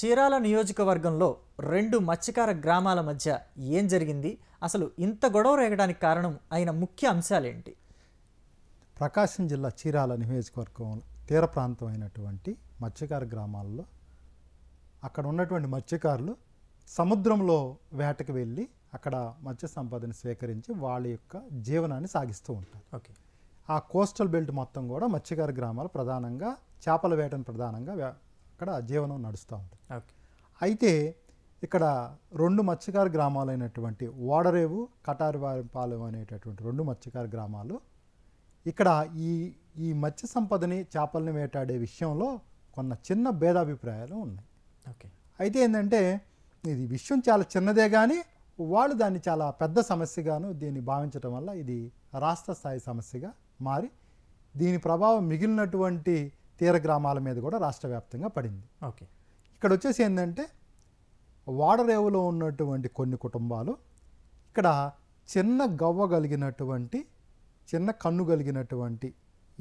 చీరాల నియోజకవర్గంలో రెండు మత్స్యకార గ్రామాల మధ్య ఏం జరిగింది అసలు ఇంత గొడవ రేగడానికి కారణం అయిన ముఖ్య అంశాలేంటి ప్రకాశం జిల్లా చీరాల నియోజకవర్గం తీర ప్రాంతం అయినటువంటి మత్స్యకార గ్రామాల్లో అక్కడ ఉన్నటువంటి మత్స్యకారులు సముద్రంలో వేటకు వెళ్ళి అక్కడ మత్స్య సంపదను స్వీకరించి వాళ్ళ యొక్క జీవనాన్ని సాగిస్తూ ఉంటారు ఓకే ఆ కోస్టల్ బెల్ట్ మొత్తం కూడా మత్స్యకార గ్రామాలు ప్రధానంగా చేపల వేటను ప్రధానంగా అక్కడ జీవనం నడుస్తూ ఉంటుంది అయితే ఇక్కడ రెండు మత్స్యకార గ్రామాలైనటువంటి ఓడరేవు కటారిపాలెం అనేటటువంటి రెండు మత్స్యకార గ్రామాలు ఇక్కడ ఈ ఈ మత్స్య సంపదని చేపలను వేటాడే విషయంలో కొన్న చిన్న భేదాభిప్రాయాలు ఉన్నాయి ఓకే అయితే ఏంటంటే ఇది విషయం చాలా చిన్నదే కానీ వాళ్ళు దాన్ని చాలా పెద్ద సమస్యగాను దీన్ని భావించడం వల్ల ఇది రాష్ట్ర స్థాయి సమస్యగా మారి దీని ప్రభావం మిగిలినటువంటి తీర గ్రామాల మీద కూడా రాష్ట్ర వ్యాప్తంగా పడింది ఓకే ఇక్కడ వచ్చేసి ఏంటంటే వాడరేవులో ఉన్నటువంటి కొన్ని కుటుంబాలు ఇక్కడ చిన్న గవ్వ కలిగినటువంటి చిన్న కన్ను కలిగినటువంటి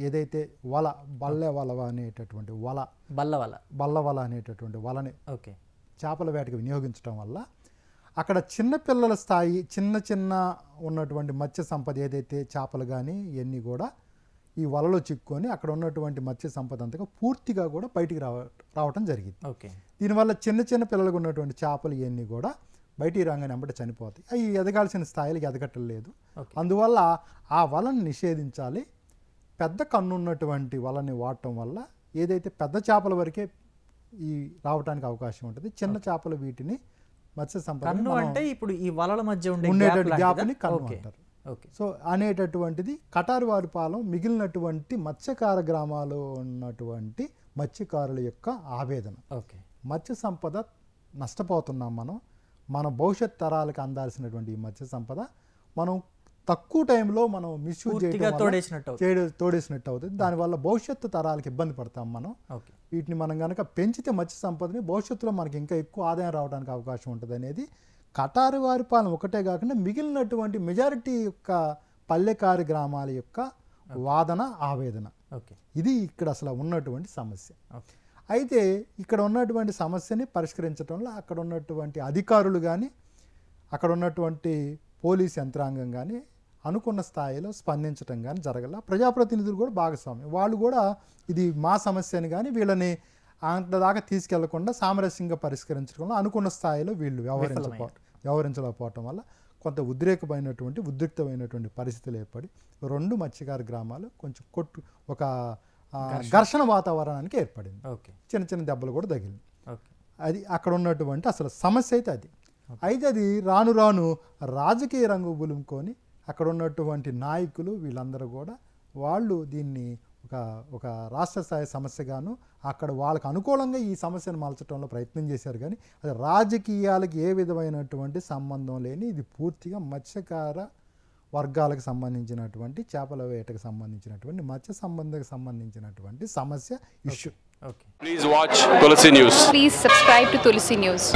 ఏదైతే వల బల్లె వల అనేటటువంటి వల బల్లవల బల్లవల అనేటటువంటి వలని ఓకే చేపల వేటకి వినియోగించడం వల్ల అక్కడ చిన్న పిల్లల స్థాయి చిన్న చిన్న ఉన్నటువంటి మత్స్య సంపద ఏదైతే చేపలు కానీ ఇవన్నీ కూడా ఈ వలలో చిక్కుకొని అక్కడ ఉన్నటువంటి మత్స్య సంపద అంతగా పూర్తిగా కూడా బయటికి రావ రావటం జరిగింది ఓకే దీనివల్ల చిన్న చిన్న పిల్లలకు ఉన్నటువంటి చేపలు ఇవన్నీ కూడా బయటికి రాగానే వెంబట చనిపోతాయి అవి ఎదగాల్సిన స్థాయిలకి ఎదగటం లేదు అందువల్ల ఆ వలను నిషేధించాలి పెద్ద కన్నున్నటువంటి వలని వాడటం వల్ల ఏదైతే పెద్ద చేపల వరకే ఈ రావడానికి అవకాశం ఉంటుంది చిన్న చేపలు వీటిని మత్స్య సంపద అంటే ఇప్పుడు ఈ వలల మధ్య ఉండే గ్యాప్ని కన్ను అంటారు ఓకే సో అనేటటువంటిది కటారు పాలెం మిగిలినటువంటి మత్స్యకార గ్రామాలు ఉన్నటువంటి మత్స్యకారుల యొక్క ఆవేదన ఓకే మత్స్య సంపద నష్టపోతున్నాం మనం మన భవిష్యత్ తరాలకు అందాల్సినటువంటి ఈ మత్స్య సంపద మనం తక్కువ టైంలో మనం మిస్యూజ్ చేయడం తోడేసినట్టు అవుతుంది దానివల్ల భవిష్యత్తు తరాలకు ఇబ్బంది పడతాం మనం వీటిని మనం కనుక పెంచితే మత్స్య సంపదని భవిష్యత్తులో మనకి ఇంకా ఎక్కువ ఆదాయం రావడానికి అవకాశం ఉంటుంది అనేది కటారు వారి పాలన ఒకటే కాకుండా మిగిలినటువంటి మెజారిటీ యొక్క పల్లెకారి గ్రామాల యొక్క వాదన ఆవేదన ఇది ఇక్కడ అసలు ఉన్నటువంటి సమస్య అయితే ఇక్కడ ఉన్నటువంటి సమస్యని పరిష్కరించడంలో అక్కడ ఉన్నటువంటి అధికారులు కానీ అక్కడ ఉన్నటువంటి పోలీస్ యంత్రాంగం కానీ అనుకున్న స్థాయిలో స్పందించడం కానీ జరగల ప్రజాప్రతినిధులు కూడా భాగస్వామ్యం వాళ్ళు కూడా ఇది మా సమస్య అని కానీ వీళ్ళని అంత దాకా తీసుకెళ్లకుండా సామరస్యంగా పరిష్కరించడంలో అనుకున్న స్థాయిలో వీళ్ళు వ్యవహరించకపోవడం వ్యవహరించలేకపోవటం వల్ల కొంత ఉద్రేకమైనటువంటి ఉద్రిక్తమైనటువంటి పరిస్థితులు ఏర్పడి రెండు మత్స్యకార గ్రామాలు కొంచెం కొట్టు ఒక ఘర్షణ వాతావరణానికి ఏర్పడింది ఓకే చిన్న చిన్న దెబ్బలు కూడా తగిలింది అది అక్కడ ఉన్నటువంటి అసలు సమస్య అయితే అది అయితే అది రాను రాను రాజకీయ రంగు బులుముకొని అక్కడ ఉన్నటువంటి నాయకులు వీళ్ళందరూ కూడా వాళ్ళు దీన్ని ఒక ఒక రాష్ట్ర స్థాయి సమస్యగాను అక్కడ వాళ్ళకు అనుకూలంగా ఈ సమస్యను మలచడంలో ప్రయత్నం చేశారు కానీ అది రాజకీయాలకు ఏ విధమైనటువంటి సంబంధం లేని ఇది పూర్తిగా మత్స్యకార వర్గాలకు సంబంధించినటువంటి చేపల వేటకు సంబంధించినటువంటి మత్స్య సంబంధకు సంబంధించినటువంటి సమస్య issue okay please watch Tulasi news please subscribe to Tulasi news